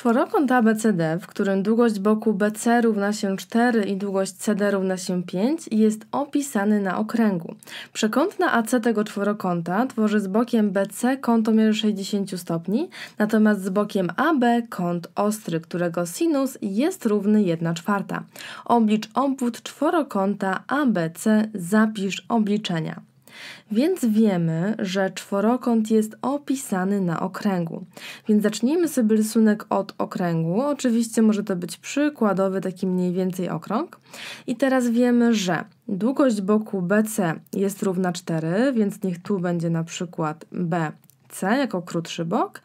Czworokąt ABCD, w którym długość boku BC równa się 4 i długość CD równa się 5 jest opisany na okręgu. Przekątna AC tego czworokąta tworzy z bokiem BC kąt mierze 60 stopni, natomiast z bokiem AB kąt ostry, którego sinus jest równy 1 czwarta. Oblicz obwód czworokąta ABC, zapisz obliczenia. Więc wiemy, że czworokąt jest opisany na okręgu. Więc zacznijmy sobie rysunek od okręgu. Oczywiście może to być przykładowy, taki mniej więcej okrąg. I teraz wiemy, że długość boku BC jest równa 4, więc niech tu będzie na przykład BC jako krótszy bok.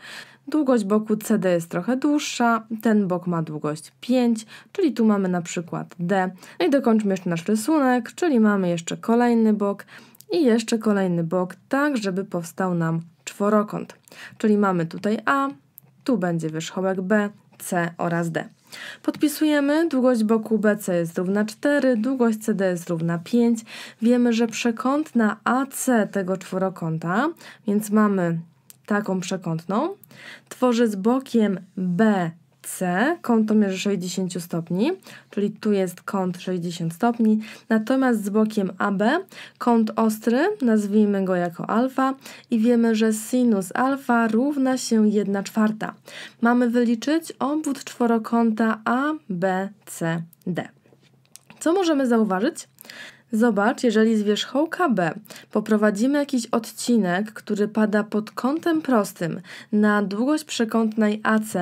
Długość boku CD jest trochę dłuższa, ten bok ma długość 5, czyli tu mamy na przykład D. No i dokończmy jeszcze nasz rysunek, czyli mamy jeszcze kolejny bok, i jeszcze kolejny bok, tak żeby powstał nam czworokąt. Czyli mamy tutaj A, tu będzie wierzchołek B, C oraz D. Podpisujemy, długość boku BC jest równa 4, długość CD jest równa 5. Wiemy, że przekątna AC tego czworokąta, więc mamy taką przekątną, tworzy z bokiem B C kąt to mierzy 60 stopni, czyli tu jest kąt 60 stopni, natomiast z bokiem AB kąt ostry, nazwijmy go jako alfa i wiemy, że sinus alfa równa się 1 czwarta. Mamy wyliczyć obwód czworokąta ABCD. Co możemy zauważyć? Zobacz, jeżeli z wierzchołka B poprowadzimy jakiś odcinek, który pada pod kątem prostym na długość przekątnej AC,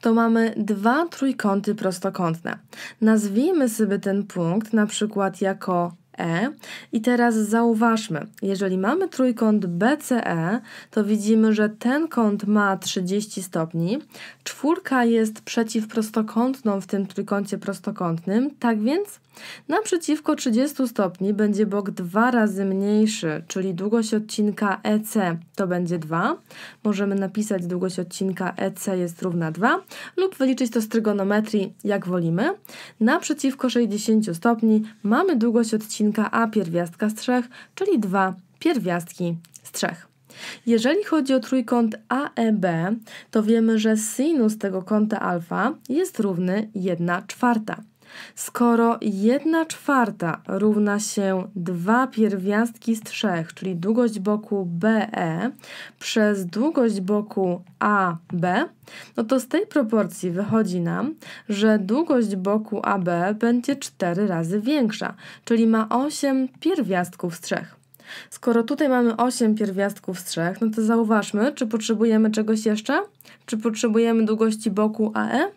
to mamy dwa trójkąty prostokątne. Nazwijmy sobie ten punkt na przykład jako E. I teraz zauważmy, jeżeli mamy trójkąt BCE, to widzimy, że ten kąt ma 30 stopni, czwórka jest przeciwprostokątną w tym trójkącie prostokątnym, tak więc naprzeciwko 30 stopni będzie bok dwa razy mniejszy, czyli długość odcinka EC to będzie 2. Możemy napisać długość odcinka EC jest równa 2 lub wyliczyć to z trygonometrii jak wolimy. Naprzeciwko 60 stopni mamy długość odcinka a pierwiastka z trzech, czyli dwa pierwiastki z trzech. Jeżeli chodzi o trójkąt AEB, to wiemy, że sinus tego kąta alfa jest równy 1 czwarta. Skoro 1 czwarta równa się 2 pierwiastki z 3, czyli długość boku BE przez długość boku AB, no to z tej proporcji wychodzi nam, że długość boku AB będzie 4 razy większa, czyli ma 8 pierwiastków z 3. Skoro tutaj mamy 8 pierwiastków z 3, no to zauważmy, czy potrzebujemy czegoś jeszcze? Czy potrzebujemy długości boku AE?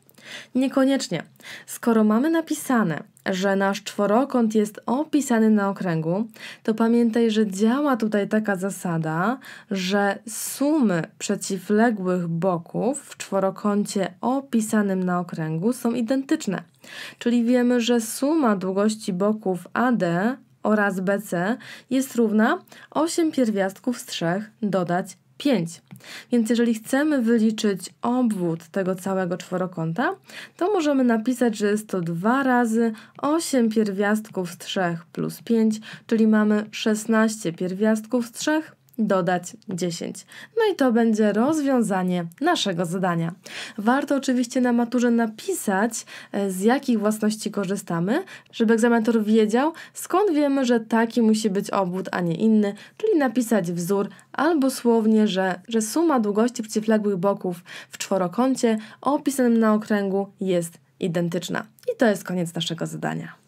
Niekoniecznie. Skoro mamy napisane, że nasz czworokąt jest opisany na okręgu, to pamiętaj, że działa tutaj taka zasada, że sumy przeciwległych boków w czworokącie opisanym na okręgu są identyczne. Czyli wiemy, że suma długości boków AD oraz BC jest równa 8 pierwiastków z 3 dodać 5. Więc jeżeli chcemy wyliczyć obwód tego całego czworokąta, to możemy napisać, że jest to 2 razy 8 pierwiastków z 3 plus 5, czyli mamy 16 pierwiastków z 3 dodać 10. No i to będzie rozwiązanie naszego zadania. Warto oczywiście na maturze napisać, e, z jakich własności korzystamy, żeby egzaminator wiedział, skąd wiemy, że taki musi być obwód, a nie inny, czyli napisać wzór albo słownie, że, że suma długości przeciwległych boków w czworokącie opisanym na okręgu jest identyczna. I to jest koniec naszego zadania.